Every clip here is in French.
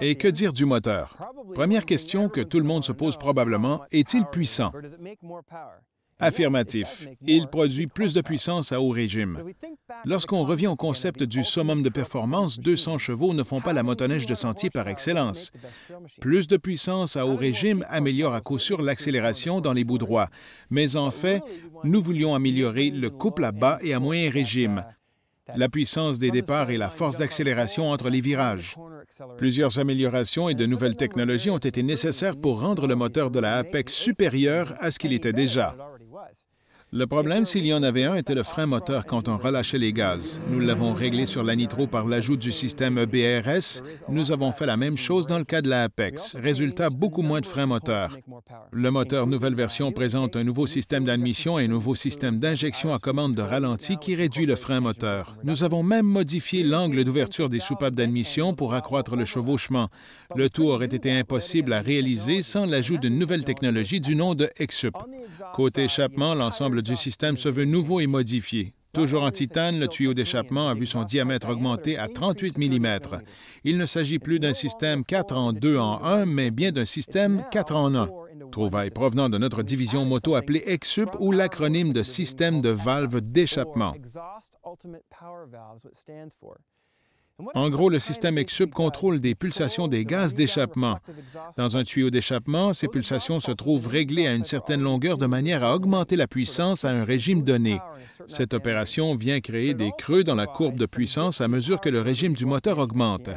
Et que dire du moteur? Première question que tout le monde se pose probablement, est-il puissant? Affirmatif. Il produit plus de puissance à haut régime. Lorsqu'on revient au concept du summum de performance, 200 chevaux ne font pas la motoneige de sentier par excellence. Plus de puissance à haut régime améliore à coup sûr l'accélération dans les bouts droits. Mais en fait, nous voulions améliorer le couple à bas et à moyen régime, la puissance des départs et la force d'accélération entre les virages. Plusieurs améliorations et de nouvelles technologies ont été nécessaires pour rendre le moteur de la Apex supérieur à ce qu'il était déjà. Le problème, s'il y en avait un, était le frein moteur quand on relâchait les gaz. Nous l'avons réglé sur la nitro par l'ajout du système e BRS. Nous avons fait la même chose dans le cas de la Apex. Résultat, beaucoup moins de frein moteur. Le moteur nouvelle version présente un nouveau système d'admission et un nouveau système d'injection à commande de ralenti qui réduit le frein moteur. Nous avons même modifié l'angle d'ouverture des soupapes d'admission pour accroître le chevauchement. Le tout aurait été impossible à réaliser sans l'ajout d'une nouvelle technologie du nom de EXUP. Côté échappement, l'ensemble du système se veut nouveau et modifié. Toujours en titane, le tuyau d'échappement a vu son diamètre augmenter à 38 mm. Il ne s'agit plus d'un système 4 en 2 en 1, mais bien d'un système 4 en 1. Trouvaille provenant de notre division moto appelée EXUP ou l'acronyme de système de valve d'échappement. En gros, le système sub contrôle des pulsations des gaz d'échappement. Dans un tuyau d'échappement, ces pulsations se trouvent réglées à une certaine longueur de manière à augmenter la puissance à un régime donné. Cette opération vient créer des creux dans la courbe de puissance à mesure que le régime du moteur augmente.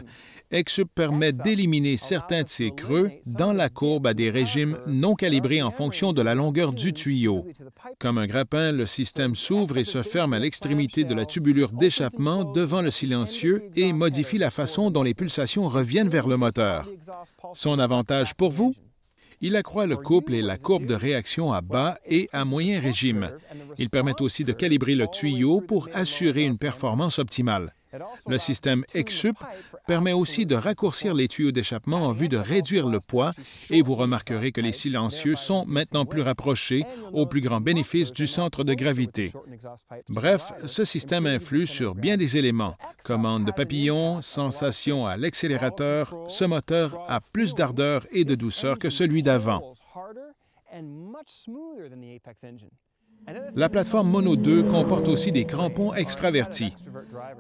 EXUP permet d'éliminer certains de ces creux dans la courbe à des régimes non calibrés en fonction de la longueur du tuyau. Comme un grappin, le système s'ouvre et se ferme à l'extrémité de la tubulure d'échappement devant le silencieux et modifie la façon dont les pulsations reviennent vers le moteur. Son avantage pour vous il accroît le couple et la courbe de réaction à bas et à moyen régime. Il permet aussi de calibrer le tuyau pour assurer une performance optimale. Le système EXUP permet aussi de raccourcir les tuyaux d'échappement en vue de réduire le poids et vous remarquerez que les silencieux sont maintenant plus rapprochés au plus grand bénéfice du centre de gravité. Bref, ce système influe sur bien des éléments. Commande de papillon, sensation à l'accélérateur, ce moteur a plus d'ardeur et de douceur que celui d'avant. La plateforme Mono 2 comporte aussi des crampons extravertis.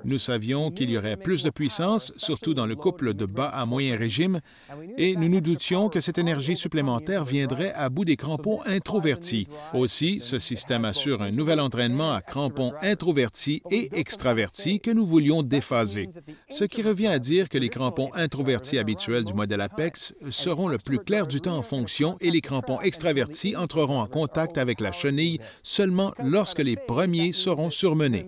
Nous savions qu'il y aurait plus de puissance, surtout dans le couple de bas à moyen régime, et nous nous doutions que cette énergie supplémentaire viendrait à bout des crampons introvertis. Aussi, ce système assure un nouvel entraînement à crampons introvertis et extravertis que nous voulions déphaser, ce qui revient à dire que les crampons introvertis habituels du modèle Apex seront le plus clair du temps en fonction et les crampons extravertis entreront en contact avec la chenille seulement lorsque les premiers seront surmenés.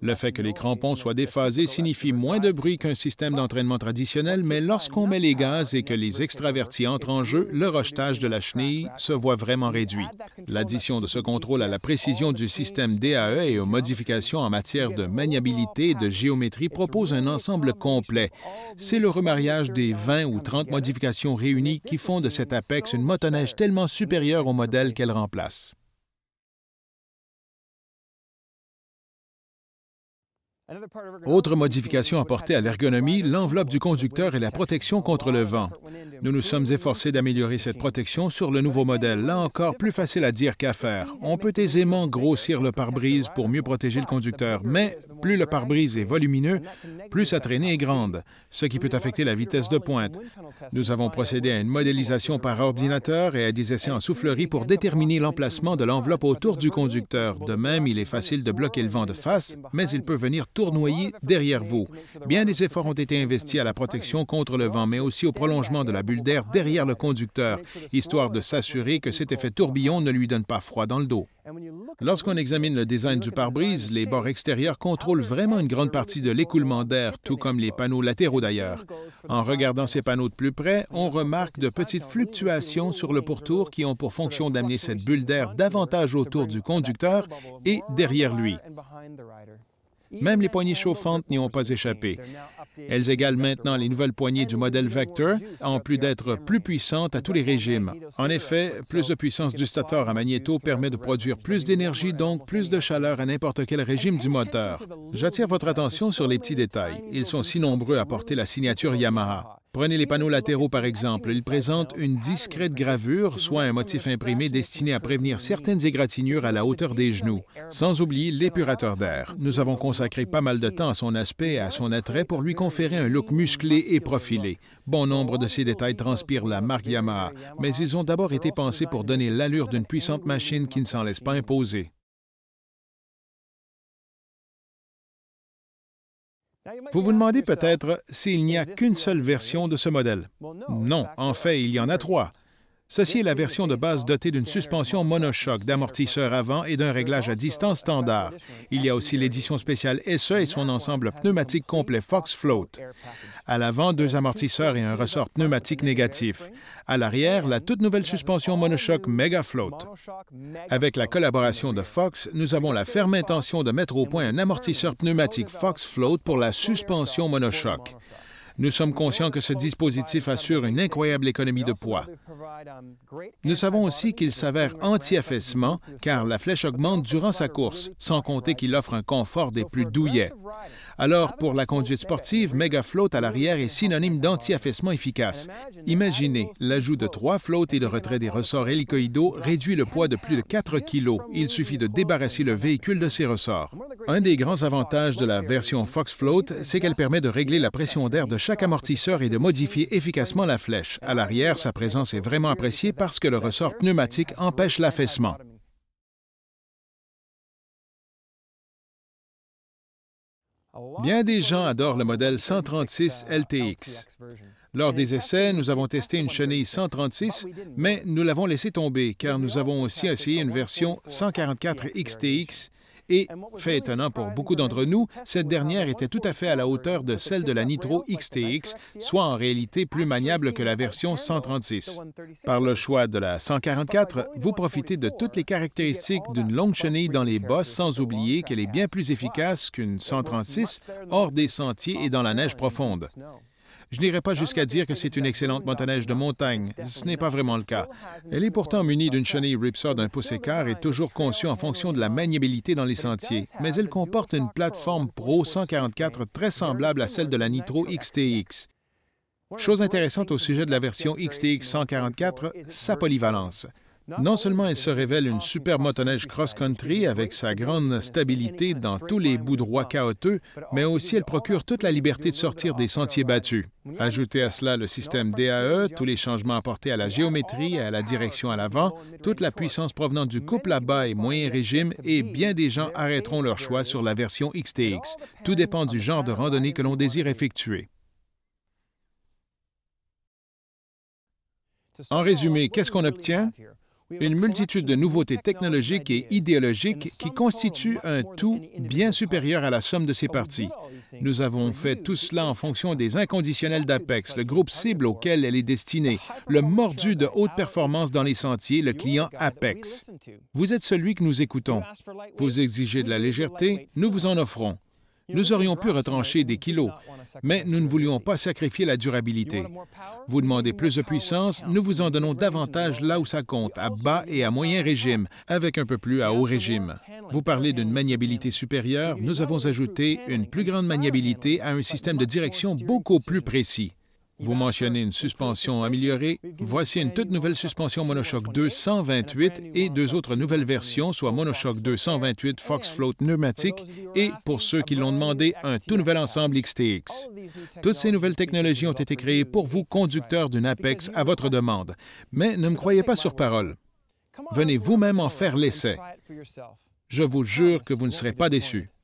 Le fait que les crampons soient déphasés signifie moins de bruit qu'un système d'entraînement traditionnel, mais lorsqu'on met les gaz et que les extravertis entrent en jeu, le rejetage de la chenille se voit vraiment réduit. L'addition de ce contrôle à la précision du système DAE e et aux modifications en matière de maniabilité et de géométrie propose un ensemble complet. C'est le remariage des 20 ou 30 modifications réunies qui font de cet Apex une motoneige tellement supérieure au modèle qu'elle remplace. Autre modification apportée à l'ergonomie, l'enveloppe du conducteur et la protection contre le vent. Nous nous sommes efforcés d'améliorer cette protection sur le nouveau modèle, là encore plus facile à dire qu'à faire. On peut aisément grossir le pare-brise pour mieux protéger le conducteur, mais plus le pare-brise est volumineux, plus sa traînée est grande, ce qui peut affecter la vitesse de pointe. Nous avons procédé à une modélisation par ordinateur et à des essais en soufflerie pour déterminer l'emplacement de l'enveloppe autour du conducteur. De même, il est facile de bloquer le vent de face, mais il peut venir tournoyer derrière vous. Bien des efforts ont été investis à la protection contre le vent, mais aussi au prolongement de la bulle d'air derrière le conducteur, histoire de s'assurer que cet effet tourbillon ne lui donne pas froid dans le dos. Lorsqu'on examine le design du pare-brise, les bords extérieurs contrôlent vraiment une grande partie de l'écoulement d'air, tout comme les panneaux latéraux d'ailleurs. En regardant ces panneaux de plus près, on remarque de petites fluctuations sur le pourtour qui ont pour fonction d'amener cette bulle d'air davantage autour du conducteur et derrière lui. Même les poignées chauffantes n'y ont pas échappé. Elles égalent maintenant les nouvelles poignées du modèle Vector, en plus d'être plus puissantes à tous les régimes. En effet, plus de puissance du stator à magnéto permet de produire plus d'énergie, donc plus de chaleur à n'importe quel régime du moteur. J'attire votre attention sur les petits détails. Ils sont si nombreux à porter la signature Yamaha. Prenez les panneaux latéraux, par exemple. Ils présentent une discrète gravure, soit un motif imprimé destiné à prévenir certaines égratignures à la hauteur des genoux. Sans oublier l'épurateur d'air. Nous avons consacré pas mal de temps à son aspect et à son attrait pour lui conférer un look musclé et profilé. Bon nombre de ces détails transpirent la marque Yamaha, mais ils ont d'abord été pensés pour donner l'allure d'une puissante machine qui ne s'en laisse pas imposer. Vous vous demandez peut-être s'il n'y a qu'une seule version de ce modèle. Non, en fait, il y en a trois. Ceci est la version de base dotée d'une suspension monochoc, d'amortisseurs avant et d'un réglage à distance standard. Il y a aussi l'édition spéciale SE et son ensemble pneumatique complet Fox Float. À l'avant, deux amortisseurs et un ressort pneumatique négatif. À l'arrière, la toute nouvelle suspension monochoc Mega Float. Avec la collaboration de Fox, nous avons la ferme intention de mettre au point un amortisseur pneumatique Fox Float pour la suspension monochoc. Nous sommes conscients que ce dispositif assure une incroyable économie de poids. Nous savons aussi qu'il s'avère anti-affaissement car la flèche augmente durant sa course, sans compter qu'il offre un confort des plus douillets. Alors, pour la conduite sportive, Mega Float à l'arrière est synonyme d'anti-affaissement efficace. Imaginez, l'ajout de trois flottes et le retrait des ressorts hélicoïdaux réduit le poids de plus de 4 kg. Il suffit de débarrasser le véhicule de ses ressorts. Un des grands avantages de la version Fox Float, c'est qu'elle permet de régler la pression d'air de chaque amortisseur est de modifier efficacement la flèche. À l'arrière, sa présence est vraiment appréciée parce que le ressort pneumatique empêche l'affaissement. Bien des gens adorent le modèle 136 LTX. Lors des essais, nous avons testé une chenille 136, mais nous l'avons laissée tomber car nous avons aussi essayé une version 144 XTX et, fait étonnant pour beaucoup d'entre nous, cette dernière était tout à fait à la hauteur de celle de la Nitro XTX, soit en réalité plus maniable que la version 136. Par le choix de la 144, vous profitez de toutes les caractéristiques d'une longue chenille dans les bosses sans oublier qu'elle est bien plus efficace qu'une 136 hors des sentiers et dans la neige profonde. Je n'irai pas jusqu'à dire que c'est une excellente montagne de montagne. Ce n'est pas vraiment le cas. Elle est pourtant munie d'une chenille Ripsaw d'un pouce écart et toujours conçue en fonction de la maniabilité dans les sentiers. Mais elle comporte une plateforme Pro 144 très semblable à celle de la Nitro XTX. Chose intéressante au sujet de la version XTX 144, sa polyvalence. Non seulement elle se révèle une super motoneige cross-country avec sa grande stabilité dans tous les bouts droits chaotiques, mais aussi elle procure toute la liberté de sortir des sentiers battus. Ajoutez à cela le système DAE, tous les changements apportés à la géométrie et à la direction à l'avant, toute la puissance provenant du couple à bas et moyen régime, et bien des gens arrêteront leur choix sur la version XTX. Tout dépend du genre de randonnée que l'on désire effectuer. En résumé, qu'est-ce qu'on obtient? une multitude de nouveautés technologiques et idéologiques qui constituent un tout bien supérieur à la somme de ses parties. Nous avons fait tout cela en fonction des inconditionnels d'Apex, le groupe cible auquel elle est destinée, le mordu de haute performance dans les sentiers, le client Apex. Vous êtes celui que nous écoutons. Vous exigez de la légèreté, nous vous en offrons. Nous aurions pu retrancher des kilos, mais nous ne voulions pas sacrifier la durabilité. Vous demandez plus de puissance, nous vous en donnons davantage là où ça compte, à bas et à moyen régime, avec un peu plus à haut régime. Vous parlez d'une maniabilité supérieure, nous avons ajouté une plus grande maniabilité à un système de direction beaucoup plus précis. Vous mentionnez une suspension améliorée. Voici une toute nouvelle suspension Monoshock 228 et deux autres nouvelles versions, soit Monoshock 228 Fox Float pneumatique et, pour ceux qui l'ont demandé, un tout nouvel ensemble XTX. Toutes ces nouvelles technologies ont été créées pour vous, conducteurs d'une Apex, à votre demande. Mais ne me croyez pas sur parole. Venez vous-même en faire l'essai. Je vous jure que vous ne serez pas déçus.